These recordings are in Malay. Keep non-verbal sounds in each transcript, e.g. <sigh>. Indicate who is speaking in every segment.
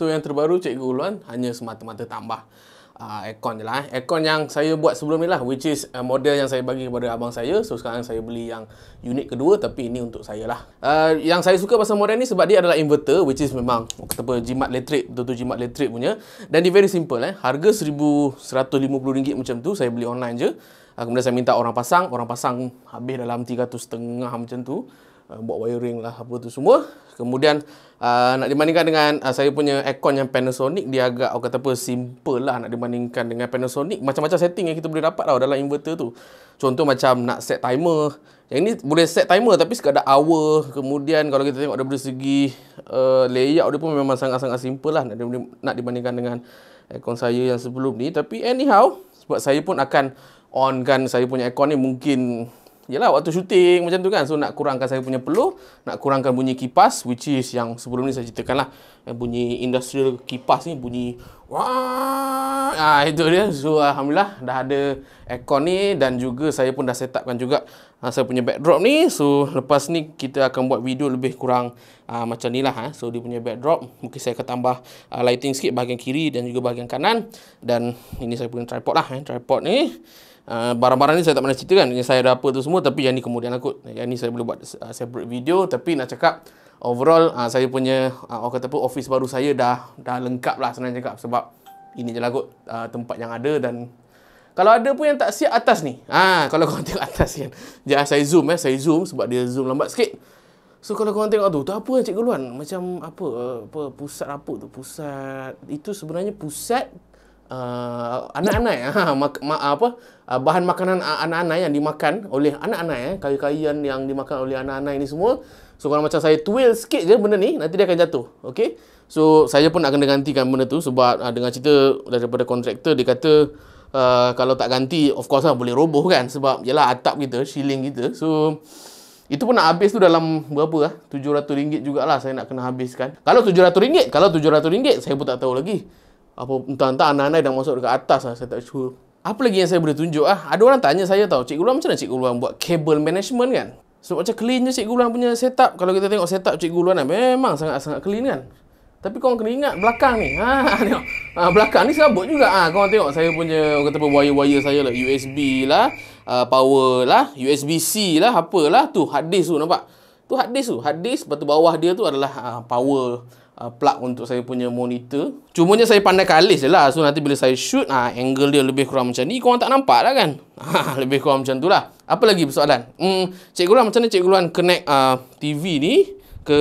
Speaker 1: So yang terbaru Cikgu Uluan hanya semata-mata tambah uh, aircon je lah. Eh. Aircon yang saya buat sebelum ni lah which is uh, model yang saya bagi kepada abang saya. So sekarang saya beli yang unit kedua tapi ini untuk saya lah. Uh, yang saya suka pasal model ni sebab dia adalah inverter which is memang kata apa, jimat elektrik, betul jimat elektrik punya. Dan dia very simple eh. Harga RM1,150 macam tu saya beli online je. Uh, kemudian saya minta orang pasang, orang pasang habis dalam tiga tu setengah macam tu. Ah, buat wiring lah apa tu semua kemudian uh, nak dibandingkan dengan uh, saya punya aircon yang Panasonic dia agak oh, kata apa simple lah nak dibandingkan dengan Panasonic macam-macam setting yang kita boleh dapat tau dalam inverter tu contoh macam nak set timer yang ni boleh set timer tapi sekadar hour kemudian kalau kita tengok dari segi uh, layout dia pun memang sangat-sangat simple lah nak, nak dibandingkan dengan aircon saya yang sebelum ni tapi anyhow sebab saya pun akan on onkan saya punya aircon ni mungkin yalah waktu syuting macam tu kan so nak kurangkan saya punya peluh nak kurangkan bunyi kipas which is yang sebelum ni saya ceritakan lah bunyi industrial kipas ni bunyi wah ha, itu dia so Alhamdulillah dah ada aircon ni dan juga saya pun dah setupkan juga ha, saya punya backdrop ni so lepas ni kita akan buat video lebih kurang ha, macam ni lah ha. so dia punya backdrop mungkin saya akan tambah ha, lighting sikit bahagian kiri dan juga bahagian kanan dan ini saya punya tripod lah ha. tripod ni Ah, barang-barang ni saya tak pernah cerita kan yang saya ada apa tu semua tapi yang ni kemudian aku yang ni saya boleh buat uh, separate video tapi nak cakap overall uh, saya punya uh, orang kata pun office baru saya dah dah lengkap lah senang cakap sebab ini je lah kot uh, tempat yang ada dan kalau ada pun yang tak siap atas ni ah kalau korang <laughs> tengok atas ni kan. jangan saya zoom eh saya zoom sebab dia zoom lambat sikit So kalau korang tengok tu, tu apa yang cikgu luan? Macam apa, eh, apa, pusat apa tu? Pusat, itu sebenarnya pusat uh, anak-anak ya, <laughs> ha, ma- apa uh, bahan makanan uh, anak-anak yang dimakan oleh anak-anak ya, kayu-kayuan yang dimakan oleh anak-anak ini semua. So kalau macam saya twill sikit je benda ni, nanti dia akan jatuh. Okay? So saya pun nak kena gantikan benda tu sebab uh, dengan cerita daripada kontraktor dia kata uh, kalau tak ganti of course lah boleh roboh kan sebab yalah atap kita, shilling kita. So itu pun nak habis tu dalam berapa lah? RM700 jugalah saya nak kena habiskan. Kalau RM700, kalau RM700 saya pun tak tahu lagi apa entah-entah anak-anak dah masuk dekat atas lah, saya tak sure. Apa lagi yang saya boleh tunjuk ah? Ada orang tanya saya tahu, Cikgu Luan macam mana Cikgu Luan buat cable management kan? So macam clean je Cikgu Luan punya setup. Kalau kita tengok setup Cikgu Luan kan, memang sangat-sangat clean kan? Tapi kau kena ingat belakang ni. Ha <laughs> tengok. Ha, belakang ni sabut juga. Ah ha, kau tengok saya punya kata kata wire-wire saya lah USB lah, uh, power lah, USB C lah, apalah tu hard disk tu nampak. Tu hard disk tu, hard disk lepas tu bawah dia tu adalah uh, power uh, plug untuk saya punya monitor. Cumanya saya pandai kalis je lah. So nanti bila saya shoot, ah uh, angle dia lebih kurang macam ni. Korang tak nampak lah kan? <laughs> Ha, lebih kurang macam tu lah. Apa lagi persoalan? Hmm, cikgu Luan, macam ni. cikgu Luan connect uh, ah, TV ni ke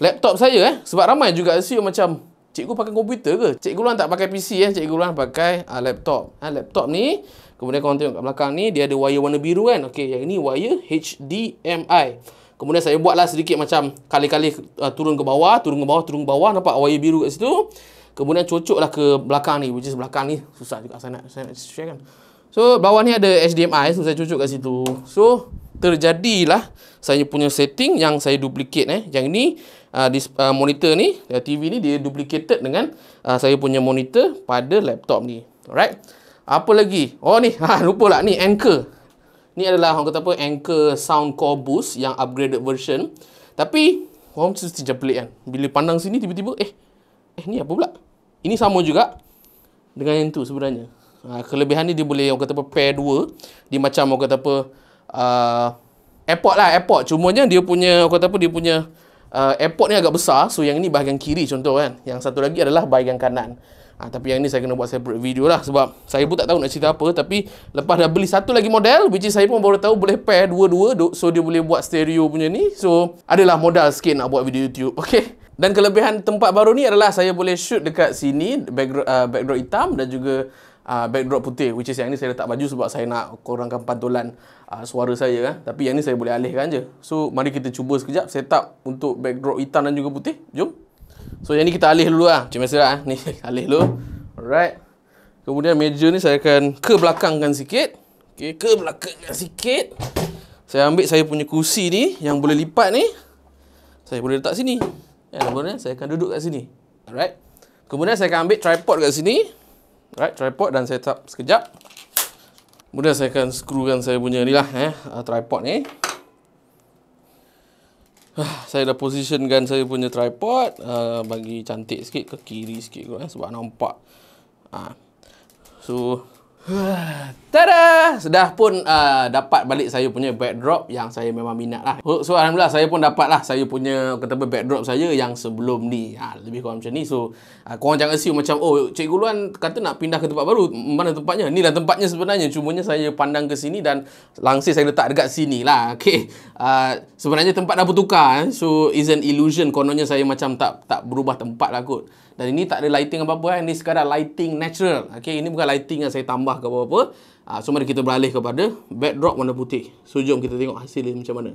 Speaker 1: laptop saya eh? Sebab ramai juga asyik macam, cikgu pakai komputer ke? Cikgu Luan tak pakai PC eh? Cikgu Luan pakai uh, laptop. Ha, laptop ni, kemudian korang tengok kat belakang ni, dia ada wire warna biru kan? Okay, yang ni wire HDMI. Kemudian saya buatlah sedikit macam kali-kali uh, turun ke bawah, turun ke bawah, turun ke bawah. Nampak wire biru kat situ. Kemudian cocoklah ke belakang ni. Which is belakang ni susah juga saya nak, saya nak share kan. So, bawah ni ada HDMI. So, saya cucuk kat situ. So, terjadilah saya punya setting yang saya duplicate. Eh. Yang ni, uh, dis, uh, monitor ni, uh, TV ni, dia duplicated dengan uh, saya punya monitor pada laptop ni. Alright. Apa lagi? Oh, ni. <laughs> Ha, lupa lah. Ni, anchor ni adalah orang kata apa anchor sound core boost yang upgraded version tapi orang mesti macam pelik kan bila pandang sini tiba-tiba eh eh ni apa pula ini sama juga dengan yang tu sebenarnya ha, kelebihan ni dia boleh orang kata apa pair dua dia macam orang kata apa uh, airport lah airport cumanya dia punya orang kata apa dia punya uh, airport ni agak besar so yang ni bahagian kiri contoh kan yang satu lagi adalah bahagian kanan Ha, tapi yang ni saya kena buat separate video lah sebab saya pun tak tahu nak cerita apa tapi lepas dah beli satu lagi model which is saya pun baru tahu boleh pair dua-dua so dia boleh buat stereo punya ni so adalah modal sikit nak buat video YouTube <laughs> okay dan kelebihan tempat baru ni adalah saya boleh shoot dekat sini background, uh, ah, background hitam dan juga uh, backdrop putih which is yang ni saya letak baju sebab saya nak kurangkan pantulan uh, suara saya kan? tapi yang ni saya boleh alihkan je so mari kita cuba sekejap setup untuk background hitam dan juga putih jom So yang ni kita alih dulu lah Macam biasa lah Ni alih dulu Alright Kemudian meja ni saya akan ke belakangkan sikit Okay, ke belakangkan sikit Saya ambil saya punya kursi ni Yang boleh lipat ni Saya boleh letak sini Ya, kemudian saya akan duduk kat sini Alright Kemudian saya akan ambil tripod kat sini Alright, tripod dan setup sekejap Kemudian saya akan screwkan saya punya ni lah eh, Tripod ni <sighs> saya dah positionkan saya punya tripod uh, bagi cantik sikit ke kiri sikit kot, eh, sebab nampak uh. so <sighs> Tada! Sudah pun uh, dapat balik saya punya backdrop yang saya memang minat lah. So, Alhamdulillah saya pun dapat lah saya punya kata backdrop saya yang sebelum ni. Ha, lebih kurang macam ni. So, uh, korang jangan assume macam, oh, Cikgu Luan kata nak pindah ke tempat baru. Mana tempatnya? Inilah tempatnya sebenarnya. Cumanya saya pandang ke sini dan langsir saya letak dekat sini lah. <laughs> Okay. Uh, sebenarnya tempat dah bertukar. Eh. So, is an illusion. Kononnya saya macam tak tak berubah tempat lah kot. Dan ini tak ada lighting apa-apa kan, Ini sekadar lighting natural. Okay, ini bukan lighting yang saya tambah ke apa-apa. Uh, so, mari kita beralih kepada backdrop warna putih. So, jom kita tengok hasil ini macam mana.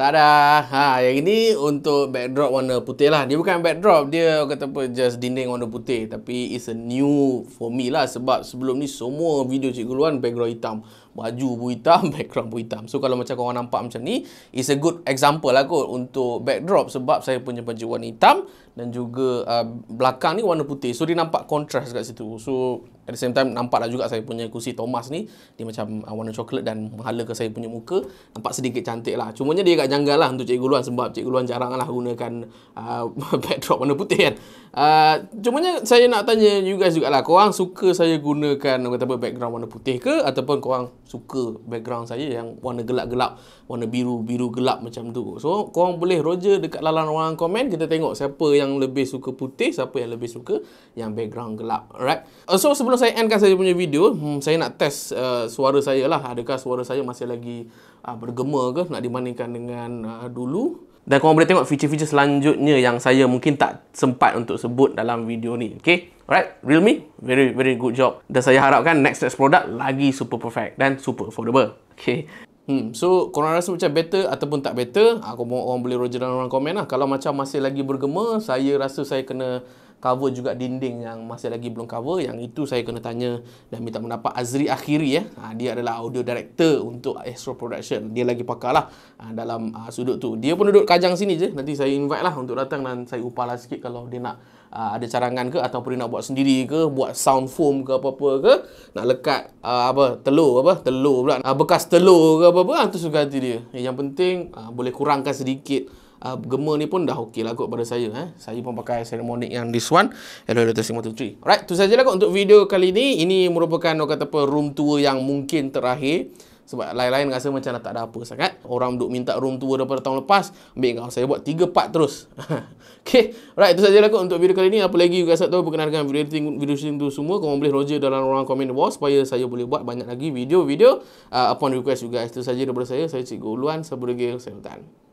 Speaker 1: Tak ada. Ha, yang ini untuk backdrop warna putih lah. Dia bukan backdrop. Dia kata apa, just dinding warna putih. Tapi it's a new for me lah. Sebab sebelum ni semua video Cikgu Luan background hitam. Baju pun hitam, <laughs> background pun hitam. So kalau macam korang nampak macam ni, it's a good example lah kot untuk backdrop. Sebab saya punya baju warna hitam dan juga uh, belakang ni warna putih. So dia nampak contrast kat situ. So At the same time, nampaklah juga saya punya kursi Thomas ni. Dia macam uh, warna coklat dan menghala ke saya punya muka. Nampak sedikit cantik lah. Cumanya dia agak janggal lah untuk Cikgu Luan sebab Cikgu Luan jarang lah gunakan uh, <laughs> backdrop warna putih kan. Uh, cumanya saya nak tanya you guys juga lah. Korang suka saya gunakan kata apa, background warna putih ke? Ataupun korang suka background saya yang warna gelap-gelap, warna biru-biru gelap macam tu. So, korang boleh roger dekat lalan orang komen. Kita tengok siapa yang lebih suka putih, siapa yang lebih suka yang background gelap. Alright. Uh, so, sebelum saya endkan saya punya video, hmm, saya nak test uh, suara saya lah. Adakah suara saya masih lagi uh, bergema ke nak dibandingkan dengan uh, dulu. Dan korang boleh tengok feature-feature selanjutnya yang saya mungkin tak sempat untuk sebut dalam video ni. Okay? Alright, Realme, very very good job. Dan saya harapkan next next product lagi super perfect dan super affordable. Okay. Hmm, so korang rasa macam better ataupun tak better, aku mau orang boleh roger dalam orang komen lah. Kalau macam masih lagi bergema, saya rasa saya kena cover juga dinding yang masih lagi belum cover yang itu saya kena tanya dan minta pendapat Azri Akhiri ya. Ha, dia adalah audio director untuk Astro Production. Dia lagi pakarlah ha, dalam ha, sudut tu. Dia pun duduk kajang sini je. Nanti saya invite lah untuk datang dan saya upahlah sikit kalau dia nak ha, ada carangan ke ataupun dia nak buat sendiri ke, buat sound foam ke apa-apa ke, nak lekat ha, apa telur apa, telur pula ha, bekas telur ke apa-apa ha, tu suka hati dia. Eh, yang penting ha, boleh kurangkan sedikit uh, ah, gemer ni pun dah okey lah kot pada saya eh. Saya pun pakai ceramic yang this one Hello Hello Testing 1 2 Alright, tu sajalah kot untuk video kali ni. Ini merupakan orang kata apa room tour yang mungkin terakhir sebab lain-lain rasa macam tak ada apa sangat. Orang duk minta room tour daripada tahun lepas. Ambil kau saya buat 3 part terus. <laughs> okay. Alright, itu sajalah kot untuk video kali ni. Apa lagi you guys tahu berkenaan dengan video editing, video shooting tu semua. Kau boleh roger dalam orang komen di bawah supaya saya boleh buat banyak lagi video-video uh, upon request you guys. Itu sahaja daripada saya. Saya Cikgu Uluan. Sebelum Sultan.